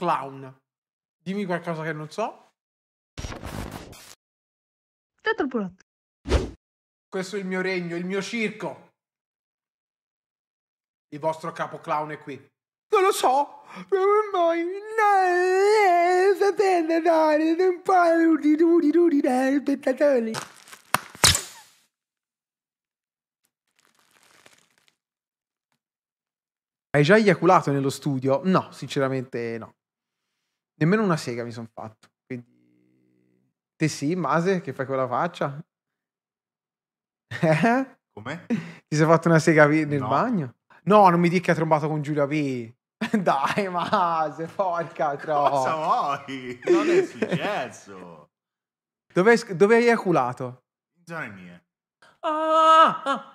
Clown. Dimmi qualcosa che non so. Teatro Pulotto. Questo è il mio regno, il mio circo. Il vostro capo clown è qui. Non lo so! Come mai? No, sapete dare un di duri duri spettatori. Hai già eiaculato nello studio? No, sinceramente no nemmeno una sega mi sono fatto. Quindi, te sì, Mase, che fai quella faccia? Eh? Come? Ti sei fatto una sega nel no. bagno? No, non mi dica che ha trombato con Giulia B. Dai, Mase, porca troppo. Cosa vuoi? Non è successo. Dove, dove hai aculato? In zone mie. Ah, ah.